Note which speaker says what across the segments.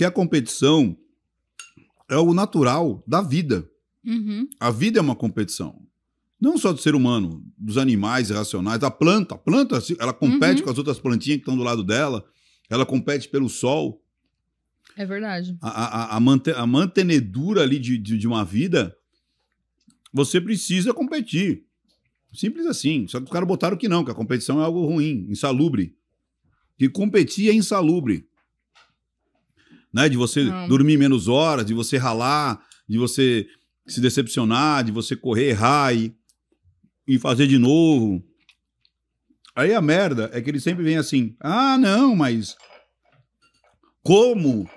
Speaker 1: que a competição é o natural da vida. Uhum. A vida é uma competição. Não só do ser humano, dos animais irracionais, da planta. A planta, ela compete uhum. com as outras plantinhas que estão do lado dela. Ela compete pelo sol. É verdade. A, a, a, a mantenedura ali de, de, de, uma vida, você precisa competir. Simples assim. Só que os caras botaram que não, que a competição é algo ruim, insalubre. Que competir é insalubre né? De você Não. Uhum. dormir menos horas, de você ralar, de você se decepcionar, de você correr, errar e, e fazer de novo. Aí a merda é que ele sempre vem assim: ah, não, mas como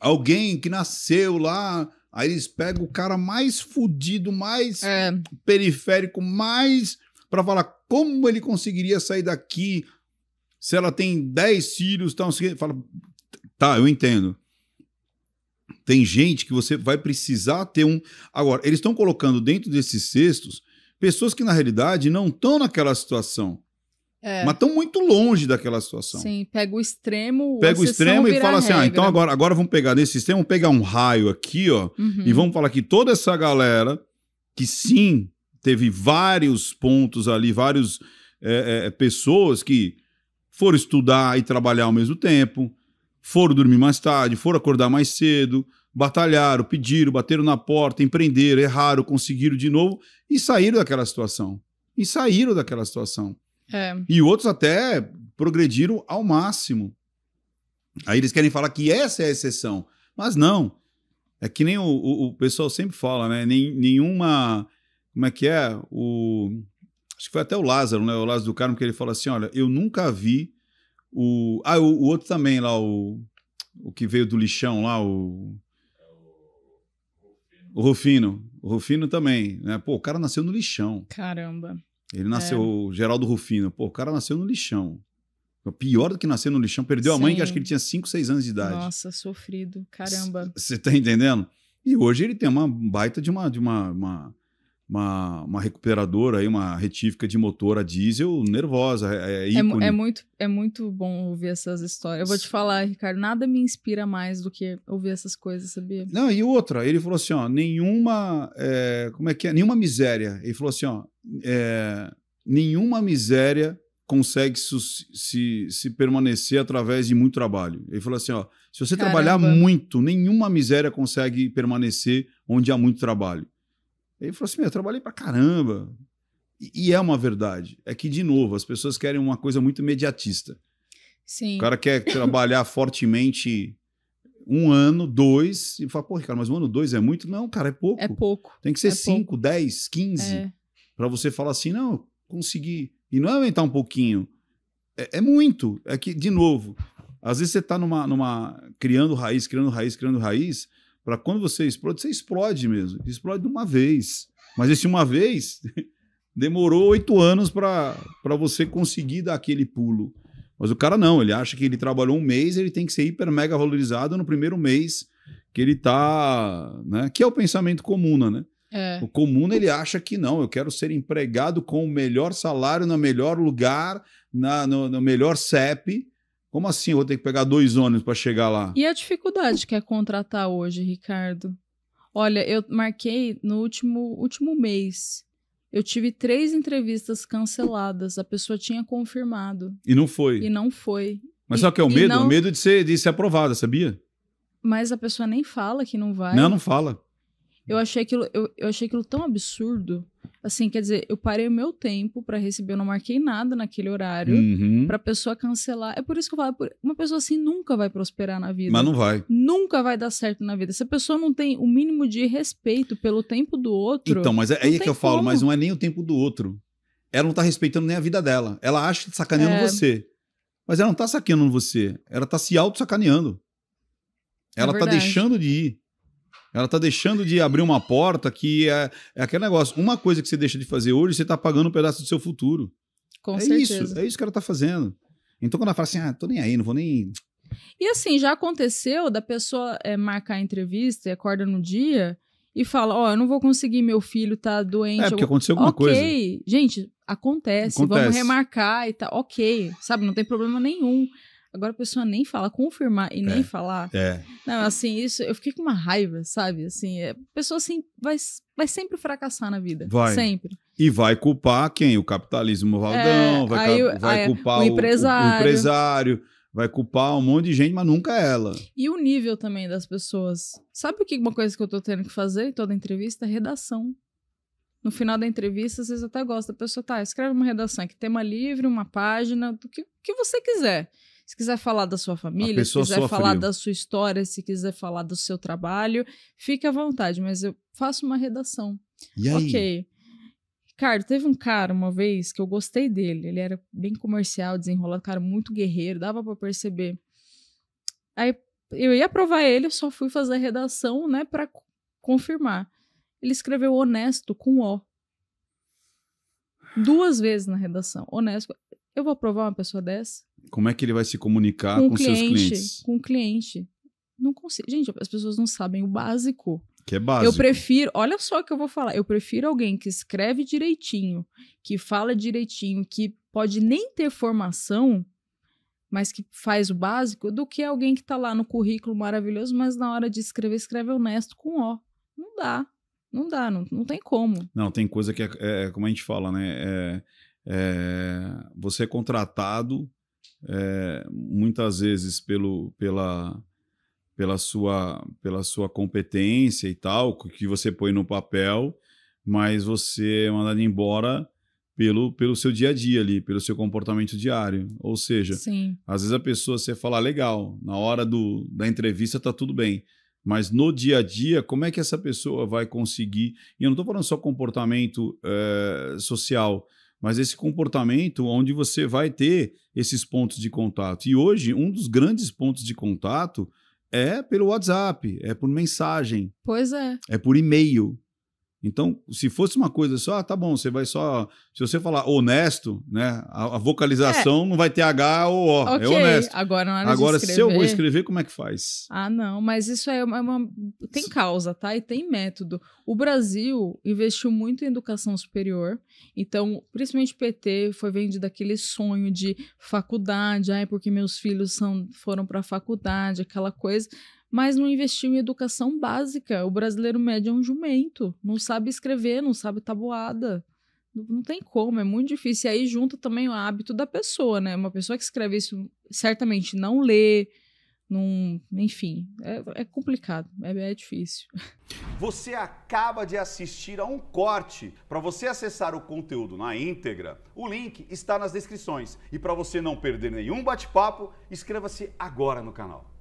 Speaker 1: alguém que nasceu lá, aí eles pegam o cara mais fudido, mais é. periférico, mais para falar como ele conseguiria sair daqui se ela tem 10 filhos, tal, fala, Tá, eu entendo. Tem gente que você vai precisar ter um. Agora, eles estão colocando dentro desses cestos pessoas que na realidade não estão naquela situação.
Speaker 2: É. Mas estão muito longe
Speaker 1: daquela situação.
Speaker 2: Sim, pega o extremo.
Speaker 1: Pega o extremo e fala assim: ah, então agora, agora vamos pegar nesse extremo, vamos pegar um raio aqui, ó, uhum. e vamos falar que toda essa galera que sim teve vários pontos ali, várias é, eh, é, eh, eh, pessoas que foram estudar e trabalhar ao mesmo tempo, foram dormir mais tarde, foram acordar mais cedo, batalharam, pediram, bateram na porta, empreenderam, erraram, conseguiram de novo e saíram daquela situação. E saíram daquela situação. É. E outros até progrediram ao máximo. Aí eles querem falar que essa é a exceção. Mas não. É que nem o, o, o pessoal sempre fala, né? Nem, nenhuma. Como é que é? O, acho que foi até o Lázaro, né? O Lázaro do Carmo, que ele fala assim: olha, eu nunca vi o, ah, o, o outro também lá, o, o que veio do lixão lá, o. O Rufino. O Rufino também, né? Pô, o cara nasceu no lixão.
Speaker 2: Caramba.
Speaker 1: Ele nasceu, é. o Geraldo Rufino. Pô, o cara nasceu no lixão. Pior do que nascer no lixão. Perdeu Sim. a mãe, que acho que ele tinha 5, 6 anos de idade.
Speaker 2: Nossa, sofrido. Caramba.
Speaker 1: Você tá entendendo? E hoje ele tem uma baita de uma. De uma, uma uma, uma recuperadora, aí, uma retífica de motor a diesel nervosa, é, é, é, é
Speaker 2: muito, é muito bom ouvir essas histórias. Eu vou te falar, Ricardo, nada me inspira mais do que ouvir essas coisas, sabia?
Speaker 1: Não, e outra, ele falou assim, ó, nenhuma, é, como é que é, nenhuma miséria, ele falou assim, ó, é, nenhuma miséria consegue se, se permanecer através de muito trabalho. Ele falou assim, ó, se você Caramba. trabalhar muito, nenhuma miséria consegue permanecer onde há muito trabalho. Ele falou assim: meu, eu trabalhei pra caramba. E, e é uma verdade. É que, de novo, as pessoas querem uma coisa muito mediatista. Sim. O cara quer trabalhar fortemente um ano, dois, e fala, pô, Ricardo, mas um ano, dois é muito? Não, cara, é pouco. É pouco. Tem que ser é cinco, pouco. dez, quinze, é. para você falar assim, não, consegui. E não é aumentar um pouquinho. É, é, muito. É que, de novo, às vezes você tá numa, numa. criando raiz, criando raiz, criando raiz, para quando você explode, você explode mesmo. Explode de uma vez. Mas esse uma vez demorou oito anos para você conseguir dar aquele pulo. Mas o cara não, ele acha que ele trabalhou um mês, ele tem que ser hiper mega valorizado no primeiro mês que ele tá, né? Que é o pensamento comuna, né? É. O comuna ele acha que não, eu quero ser empregado com o melhor salário, no melhor lugar, na, no, no melhor CEP, como assim eu vou ter que pegar dois ônibus para chegar lá?
Speaker 2: E a dificuldade que é contratar hoje, Ricardo? Olha, eu marquei no último, último mês. Eu tive três entrevistas canceladas. A pessoa tinha confirmado.
Speaker 1: E não foi. E
Speaker 2: não foi. Mas só que é o medo? Não... O medo
Speaker 1: de ser, de ser aprovada, sabia?
Speaker 2: Mas a pessoa nem fala que não vai. Não, não fala. Eu achei aquilo, eu, eu achei aquilo tão absurdo. Assim, quer dizer, eu parei o meu tempo para receber, eu não marquei nada naquele horário uhum. pra pessoa cancelar. É por isso que eu falo, uma pessoa assim nunca vai prosperar na vida. Mas não vai. Nunca vai dar certo na vida. Se a pessoa não tem o mínimo de respeito pelo tempo do outro. Então, mas é aí é que eu como. falo, mas não
Speaker 1: é nem o tempo do outro. Ela não tá respeitando nem a vida dela. Ela acha que tá sacaneando é... você. Mas ela não tá sacaneando você. Ela tá se auto-sacaneando. Ela é tá deixando de ir. Ela tá deixando de abrir uma porta que é, é, aquele negócio. Uma coisa que você deixa de fazer hoje, você tá pagando um pedaço do seu futuro. Com é certeza. isso, é isso que ela tá fazendo. Então, quando ela fala assim, ah, tô nem aí, não vou nem.
Speaker 2: E assim, já aconteceu da pessoa é, marcar a entrevista e acorda no dia e fala: Ó, oh, eu não vou conseguir, meu filho tá doente. É, porque aconteceu alguma okay. coisa. Ok, gente, acontece, acontece, vamos remarcar e tá, ok, sabe, não tem problema nenhum. Agora a pessoa nem fala, confirmar e é, nem falar. É. Não, assim, isso, eu fiquei com uma raiva, sabe? Assim, é, a pessoa assim, vai, vai sempre fracassar na vida. Vai. Sempre.
Speaker 1: E vai culpar quem? O capitalismo valdão, é, vai, aí, vai aí, é, culpar o, o, empresário. O, o empresário, vai culpar um monte de gente, mas nunca ela.
Speaker 2: E o nível também das pessoas. Sabe o que uma coisa que eu tô tendo que fazer em toda entrevista? Redação. No final da entrevista, vocês até gostam. A pessoa tá, ah, escreve uma redação, que tema livre, uma página, o que, que você quiser. Se quiser falar da sua família, se quiser falar da sua história, se quiser falar do seu trabalho, fique à vontade, mas eu faço uma redação. E aí? Ok. Ricardo, teve um cara uma vez que eu gostei dele. Ele era bem comercial, desenrolado, cara muito guerreiro, dava para perceber. Aí eu ia aprovar ele, eu só fui fazer a redação, né, para confirmar. Ele escreveu honesto com O. Duas vezes na redação. Honesto. Eu vou aprovar uma pessoa dessa?
Speaker 1: Como é que ele vai se comunicar com, com cliente, seus clientes?
Speaker 2: Com o cliente. Não consigo. Gente, as pessoas não sabem o básico. Que é básico. Eu prefiro, olha só o que eu vou falar. Eu prefiro alguém que escreve direitinho, que fala direitinho, que pode nem ter formação, mas que faz o básico, do que alguém que tá lá no currículo maravilhoso, mas na hora de escrever, escreve honesto com O. Não dá. Não dá, não, não tem como.
Speaker 1: Não, tem coisa que é, é como a gente fala, né? É, é, você é contratado é, muitas vezes pelo, pela, pela, sua, pela sua competência e tal, que você põe no papel, mas você é mandado embora pelo, pelo seu dia a dia ali, pelo seu comportamento diário. Ou seja, Sim. às vezes a pessoa você fala, ah, legal, na hora do, da entrevista tá tudo bem. Mas no dia a dia, como é que essa pessoa vai conseguir? E eu não estou falando só comportamento é, social, mas esse comportamento onde você vai ter esses pontos de contato. E hoje, um dos grandes pontos de contato é pelo WhatsApp, é por mensagem. Pois é. É por e-mail. Então, se fosse uma coisa só, ah, tá bom, você vai só. Se você falar honesto, né? A, a vocalização é. não vai ter H ou O. É okay. É honesto.
Speaker 2: Agora, na hora Agora escrever... se eu vou escrever,
Speaker 1: como é que faz?
Speaker 2: Ah, não, mas isso é uma, é uma, Tem causa, tá? E tem método. O Brasil investiu muito em educação superior. Então, principalmente PT, foi vendido aquele sonho de faculdade, ai, porque meus filhos são, foram para a faculdade, aquela coisa mas não investiu em educação básica. O brasileiro médio é um jumento, não sabe escrever, não sabe tabuada. Não tem como, é muito difícil. E aí junta também o hábito da pessoa, né? Uma pessoa que escreve isso certamente não lê, enfim, é, é complicado, é, é, difícil.
Speaker 1: Você acaba de assistir a um corte. Para você acessar o conteúdo na íntegra, o link está nas descrições. E para você não perder nenhum bate-papo, inscreva-se agora no canal.